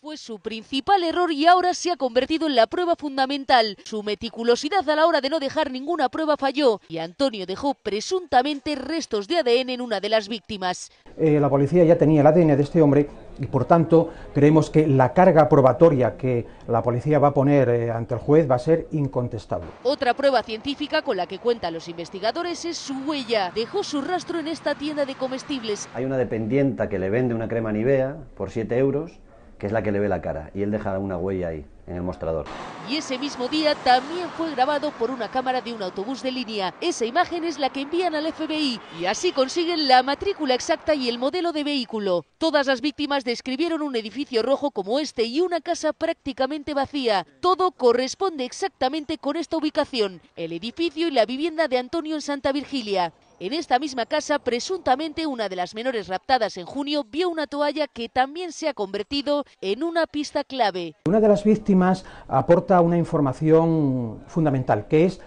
fue su principal error y ahora se ha convertido en la prueba fundamental. Su meticulosidad a la hora de no dejar ninguna prueba falló y Antonio dejó presuntamente restos de ADN en una de las víctimas. Eh, la policía ya tenía el ADN de este hombre y por tanto creemos que la carga probatoria que la policía va a poner eh, ante el juez va a ser incontestable. Otra prueba científica con la que cuentan los investigadores es su huella. Dejó su rastro en esta tienda de comestibles. Hay una dependienta que le vende una crema Nivea por 7 euros que es la que le ve la cara, y él deja una huella ahí en el mostrador. Y ese mismo día también fue grabado por una cámara de un autobús de línea. Esa imagen es la que envían al FBI y así consiguen la matrícula exacta y el modelo de vehículo. Todas las víctimas describieron un edificio rojo como este y una casa prácticamente vacía. Todo corresponde exactamente con esta ubicación, el edificio y la vivienda de Antonio en Santa Virgilia. En esta misma casa, presuntamente una de las menores raptadas en junio vio una toalla que también se ha convertido en una pista clave. Una de las víctimas aporta una información fundamental, que es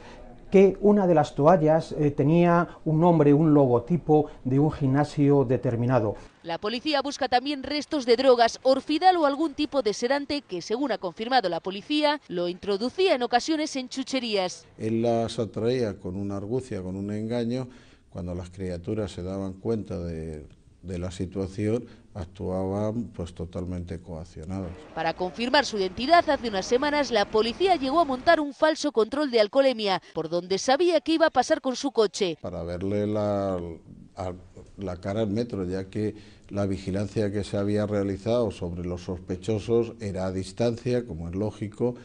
que una de las toallas eh, tenía un nombre, un logotipo de un gimnasio determinado. La policía busca también restos de drogas, orfidal o algún tipo de sedante que, según ha confirmado la policía, lo introducía en ocasiones en chucherías. Él las atraía con una argucia, con un engaño, cuando las criaturas se daban cuenta de de la situación actuaban pues totalmente coaccionados. Para confirmar su identidad, hace unas semanas la policía llegó a montar un falso control de alcoholemia por donde sabía que iba a pasar con su coche. Para verle la cara al metro, ya que la vigilancia que se había realizado sobre los sospechosos era a distancia, como es lógico,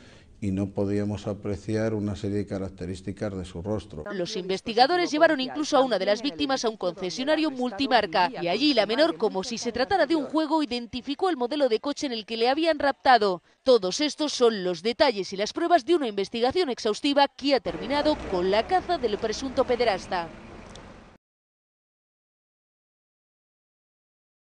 y no podíamos apreciar una serie de características de su rostro. Los investigadores llevaron incluso a una de las víctimas a un concesionario multimarca y allí la menor, como si se tratara de un juego, identificó el modelo de coche en el que le habían raptado. Todos estos son los detalles y las pruebas de una investigación exhaustiva que ha terminado con la caza del presunto pederasta.